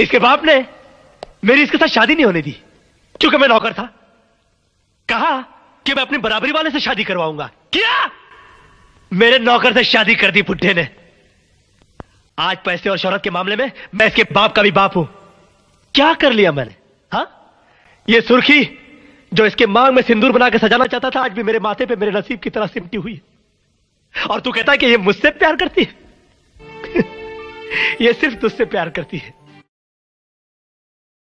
इसके बाप ने मेरी इसके साथ शादी नहीं होने दी क्योंकि मैं नौकर था कहा कि मैं अपनी बराबरी वाले से शादी करवाऊंगा क्या मेरे नौकर से शादी कर दी बुढ़े ने आज पैसे और शौहरत के मामले में मैं इसके बाप का भी बाप हूं क्या कर लिया मैंने हा यह सुर्खी जो इसके मांग में सिंदूर बना के सजाना चाहता था आज भी मेरे माथे पे मेरे नसीब की तरह सिमटी हुई और तू कहता है कि ये मुझसे प्यार करती है ये सिर्फ तुझसे प्यार करती है